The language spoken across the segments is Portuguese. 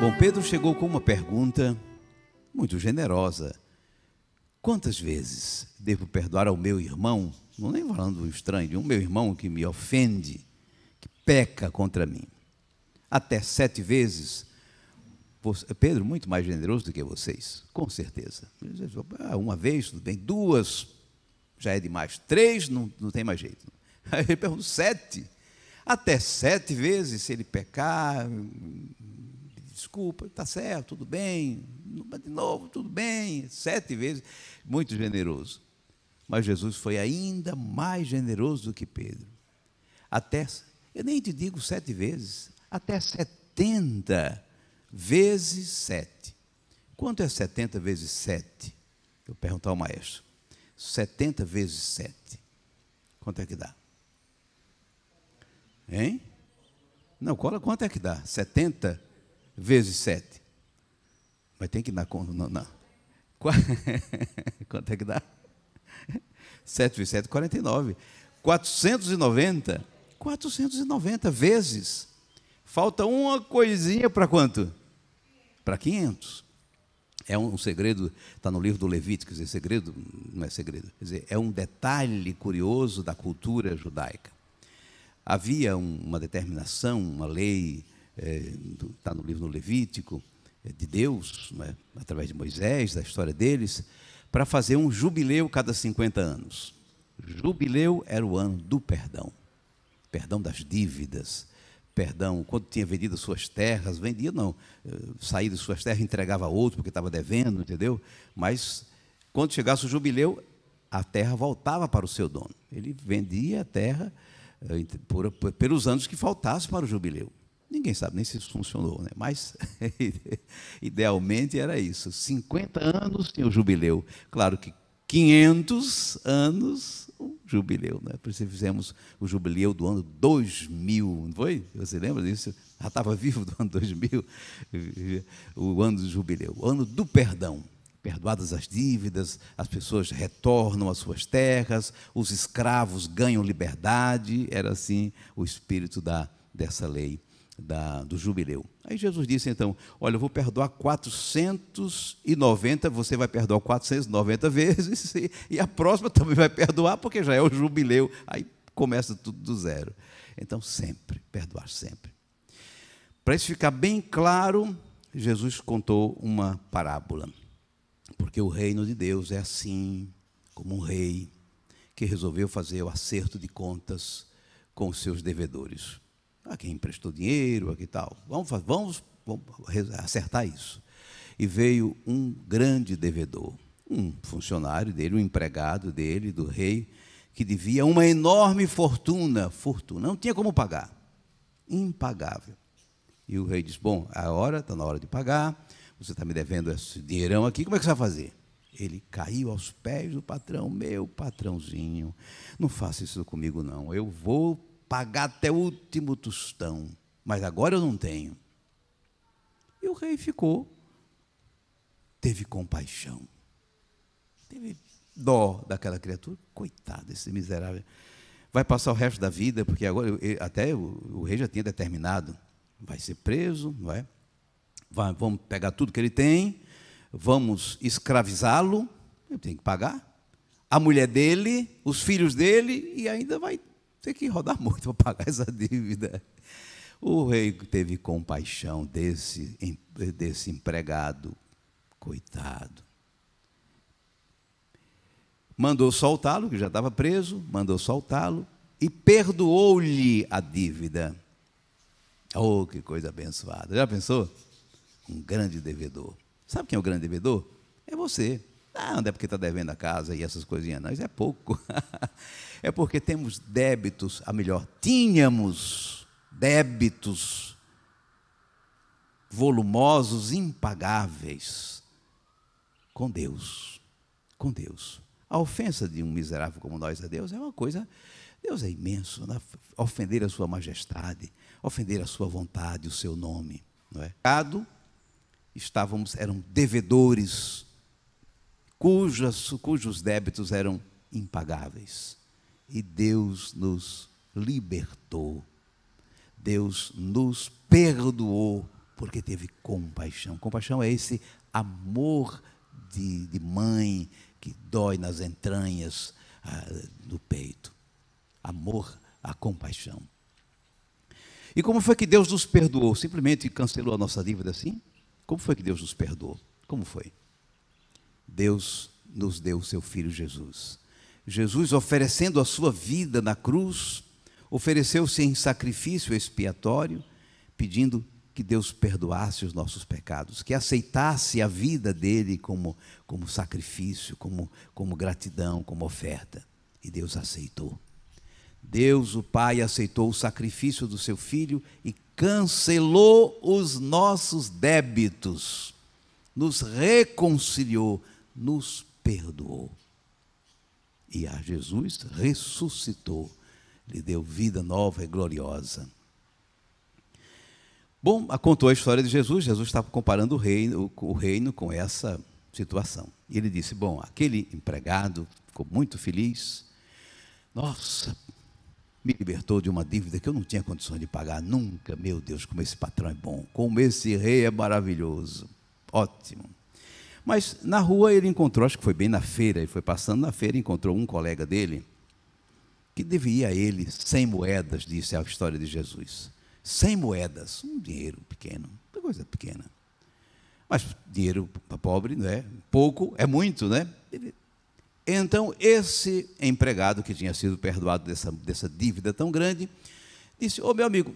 Bom, Pedro chegou com uma pergunta muito generosa. Quantas vezes devo perdoar ao meu irmão? Não nem falando do estranho, de um meu irmão que me ofende, que peca contra mim. Até sete vezes. Pedro, muito mais generoso do que vocês, com certeza. Ah, uma vez, tudo bem, duas já é demais, três não, não tem mais jeito. Aí ele pergunta, sete? Até sete vezes, se ele pecar, desculpa, está certo, tudo bem, de novo, tudo bem, sete vezes, muito generoso. Mas Jesus foi ainda mais generoso do que Pedro. Até, eu nem te digo sete vezes, até setenta vezes 7. Quanto é 70 vezes 7? Eu perguntar ao maestro. 70 vezes 7. Quanto é que dá? Hein? Não, cola quanto é que dá? 70 vezes 7. Mas tem que dar conta. Não, não. Quanto é que dá? 7 vezes 7, 49. 490. 490 vezes. Falta uma coisinha para quanto? para 500. É um segredo, está no livro do Levítico, quer dizer, segredo não é segredo, quer dizer, é um detalhe curioso da cultura judaica. Havia uma determinação, uma lei, está eh, é, no livro do Levítico, é, de Deus, né, através de Moisés, da história deles, para fazer um jubileu cada 50 anos. Jubileu era o ano do perdão, perdão das dívidas, perdão, quando tinha vendido suas terras, vendia não, eh, saía de suas terras, entregava a outro porque estava devendo, entendeu? Mas quando chegasse o jubileu, a terra voltava para o seu dono. Ele vendia a terra eh, por, por, pelos anos que faltasse para o jubileu. Ninguém sabe nem se isso funcionou, né? mas idealmente era isso. 50 anos tinha o jubileu. Claro que 500 anos, jubileu, né? Por isso fizemos o jubileu do ano 2000, não foi? Você lembra disso? Já estava vivo do ano 2000, o ano do jubileu, o ano do perdão. Perdoadas as dívidas, as pessoas retornam às suas terras, os escravos ganham liberdade, era assim o espírito da, dessa lei da, do jubileu. Aí Jesus disse então: Olha, eu vou perdoar 490, você vai perdoar 490 vezes, e, e a próxima também vai perdoar, porque já é o jubileu. Aí começa tudo do zero. Então, sempre, perdoar sempre. Para isso ficar bem claro, Jesus contou uma parábola. Porque o reino de Deus é assim, como um rei que resolveu fazer o acerto de contas com os seus devedores a ah, quem emprestou dinheiro, a que tal. Vamos, vamos, vamos acertar isso. E veio um grande devedor, um funcionário dele, um empregado dele, do rei, que devia uma enorme fortuna, fortuna, não tinha como pagar, impagável. E o rei disse: Bom, a hora, está na hora de pagar, você está me devendo esse dinheirão aqui, como é que você vai fazer? Ele caiu aos pés do patrão, meu patrãozinho, não faça isso comigo, não. Eu vou pagar até o último tostão, mas agora eu não tenho. E o rei ficou, teve compaixão, teve dó daquela criatura, coitado, esse miserável. Vai passar o resto da vida, porque agora até o, rei já tinha determinado, vai ser preso, não é? vai vamos pegar tudo que ele tem, vamos escravizá-lo, ele tem que pagar. A mulher dele, os filhos dele, e ainda vai tem que rodar muito para pagar essa dívida. O rei teve compaixão desse, desse empregado, coitado. Mandou soltá-lo, que já estava preso, mandou soltá-lo e perdoou-lhe a dívida. Oh, que coisa abençoada. Já pensou? Um grande devedor. Sabe quem é o grande devedor? É você. Não, ah, não é porque está devendo a casa e essas coisinhas, não, isso é pouco. é porque temos débitos, a melhor, tínhamos débitos volumosos, impagáveis com Deus. Com Deus. A ofensa de um miserável como nós a Deus é uma coisa. Deus é imenso. Né? Ofender a sua majestade, ofender a sua vontade, o seu nome. Não é? Estávamos, eram devedores cujos, cujos débitos eram impagáveis. E Deus nos libertou. Deus nos perdoou porque teve compaixão. Compaixão é esse amor de, de mãe que dói nas entranhas ah, do peito. Amor a compaixão. E como foi que Deus nos perdoou? Simplesmente cancelou a nossa dívida assim? Como foi que Deus nos perdoou? Como foi? Deus nos deu o seu Filho Jesus. Jesus, oferecendo a sua vida na cruz, ofereceu-se em sacrifício expiatório, pedindo que Deus perdoasse os nossos pecados, que aceitasse a vida dele como, como sacrifício, como, como gratidão, como oferta. E Deus aceitou. Deus, o Pai, aceitou o sacrifício do seu filho e cancelou os nossos débitos, nos reconciliou, nos perdoou. E a Jesus ressuscitou, lhe deu vida nova e gloriosa. Bom, contou a história de Jesus. Jesus estava comparando o reino, o reino com essa situação. E ele disse: Bom, aquele empregado ficou muito feliz. Nossa, me libertou de uma dívida que eu não tinha condições de pagar nunca. Meu Deus, como esse patrão é bom, como esse rei é maravilhoso. Ótimo. Mas na rua ele encontrou, acho que foi bem na feira, ele foi passando na feira e encontrou um colega dele que devia a ele 100 moedas, disse a história de Jesus. 100 moedas, um dinheiro pequeno, uma coisa pequena. Mas dinheiro para pobre, não é? Pouco é muito, né? Então, esse empregado que tinha sido perdoado dessa, dessa dívida tão grande, disse: Ô oh, meu amigo,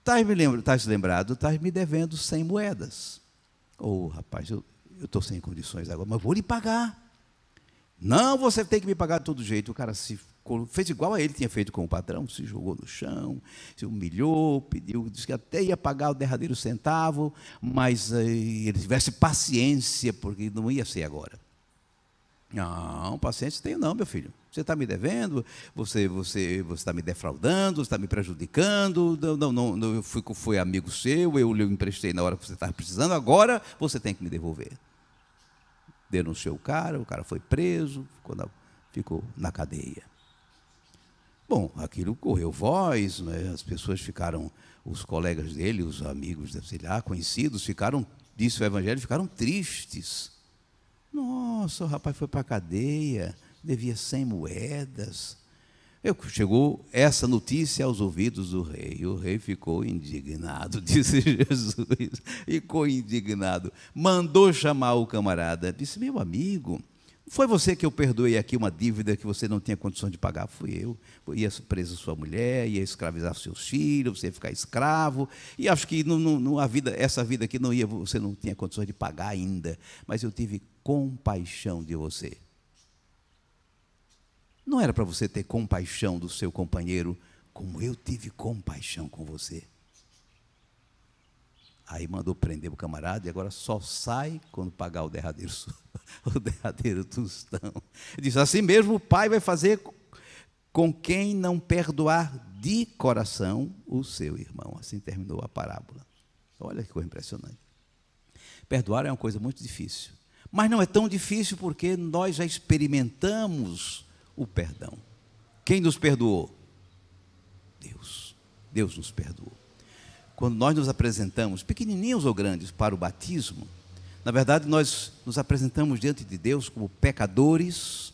estás me lembra, lembrado, estás me devendo 100 moedas. Ô oh, rapaz, eu, eu estou sem condições agora, mas vou lhe pagar. Não, você tem que me pagar de todo jeito. O cara se fez igual a ele tinha feito com o patrão, se jogou no chão, se humilhou, pediu, disse que até ia pagar o derradeiro centavo, mas eh, ele tivesse paciência, porque não ia ser agora. Não, paciência tenho não, meu filho. Você está me devendo, você você você está me defraudando, está me prejudicando. Não, não, não, não eu fui, fui amigo seu, eu lhe emprestei na hora que você estava precisando. Agora você tem que me devolver denunciou o cara, o cara foi preso, ficou na, ficou na cadeia. Bom, aquilo correu voz, né? as pessoas ficaram, os colegas dele, os amigos, sei lá, conhecidos, ficaram, disse o evangelho, ficaram tristes. Nossa, o rapaz foi para a cadeia, devia 100 moedas chegou essa notícia aos ouvidos do rei. E o rei ficou indignado, disse Jesus. Ficou indignado. Mandou chamar o camarada. Disse: Meu amigo, foi você que eu perdoei aqui uma dívida que você não tinha condição de pagar? Fui eu. Ia preso sua mulher, ia escravizar seus filhos, você ia ficar escravo. E acho que não, não, a vida, essa vida aqui não ia, você não tinha condições de pagar ainda. Mas eu tive compaixão de você não era para você ter compaixão do seu companheiro, como eu tive compaixão com você. Aí mandou prender o camarada e agora só sai quando pagar o derradeiro, o derradeiro tostão. Diz: assim mesmo o pai vai fazer com quem não perdoar de coração o seu irmão. Assim terminou a parábola. Olha que coisa impressionante. Perdoar é uma coisa muito difícil. Mas não é tão difícil porque nós já experimentamos o perdão. Quem nos perdoou? Deus. Deus nos perdoou. Quando nós nos apresentamos, pequenininhos ou grandes, para o batismo, na verdade nós nos apresentamos diante de Deus como pecadores,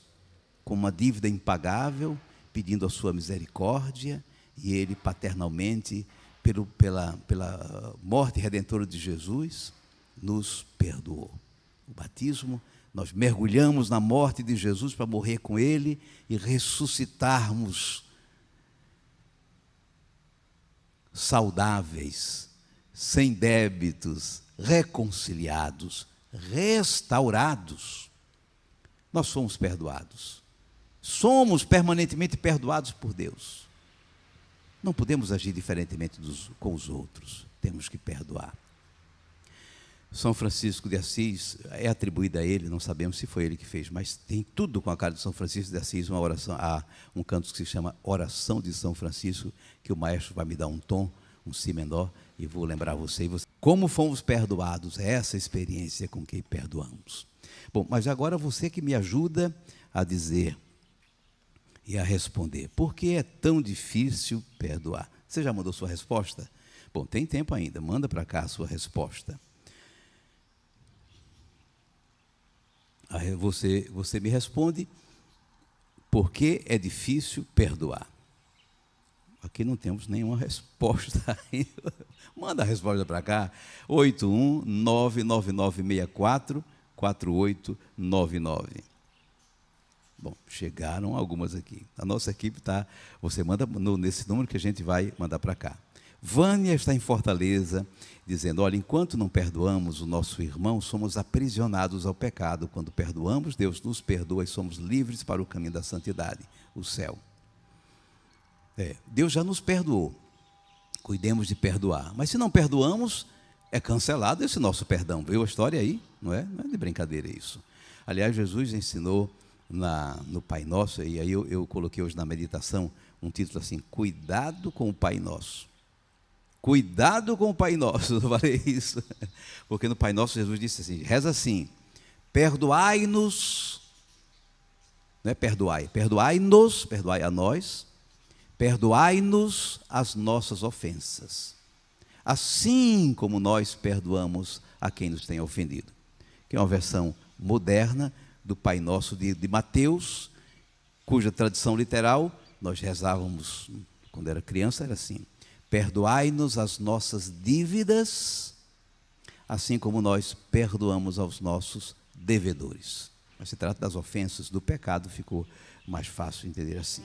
com uma dívida impagável, pedindo a sua misericórdia, e Ele paternalmente, pelo, pela, pela morte redentora de Jesus, nos perdoou. O batismo nós mergulhamos na morte de Jesus para morrer com Ele e ressuscitarmos saudáveis, sem débitos, reconciliados, restaurados. Nós somos perdoados. Somos permanentemente perdoados por Deus. Não podemos agir diferentemente dos, com os outros. Temos que perdoar. São Francisco de Assis é atribuída a ele, não sabemos se foi ele que fez, mas tem tudo com a cara de São Francisco de Assis, uma oração, um canto que se chama Oração de São Francisco, que o maestro vai me dar um tom, um si menor, e vou lembrar você, e você. Como fomos perdoados, é essa experiência com que perdoamos. Bom, mas agora você que me ajuda a dizer e a responder, por que é tão difícil perdoar? Você já mandou sua resposta? Bom, tem tempo ainda, manda para cá a sua resposta. Aí você, você me responde, por que é difícil perdoar? Aqui não temos nenhuma resposta ainda. Manda a resposta para cá. 81999644899. Bom, chegaram algumas aqui. A nossa equipe está. Você manda no, nesse número que a gente vai mandar para cá. Vânia está em Fortaleza, dizendo: Olha, enquanto não perdoamos o nosso irmão, somos aprisionados ao pecado. Quando perdoamos, Deus nos perdoa e somos livres para o caminho da santidade, o céu. É, Deus já nos perdoou. Cuidemos de perdoar. Mas se não perdoamos, é cancelado esse nosso perdão. Viu a história aí? Não é, não é de brincadeira isso. Aliás, Jesus ensinou na, no Pai Nosso, e aí eu, eu coloquei hoje na meditação um título assim: Cuidado com o Pai Nosso. Cuidado com o Pai Nosso, eu falei isso. Porque no Pai Nosso Jesus disse assim: reza assim, perdoai-nos, não é perdoai, perdoai-nos, perdoai a nós, perdoai-nos as nossas ofensas, assim como nós perdoamos a quem nos tem ofendido. Que é uma versão moderna do Pai Nosso de, de Mateus, cuja tradição literal nós rezávamos quando era criança, era assim Perdoai-nos as nossas dívidas, assim como nós perdoamos aos nossos devedores. Mas se trata das ofensas do pecado, ficou mais fácil entender assim.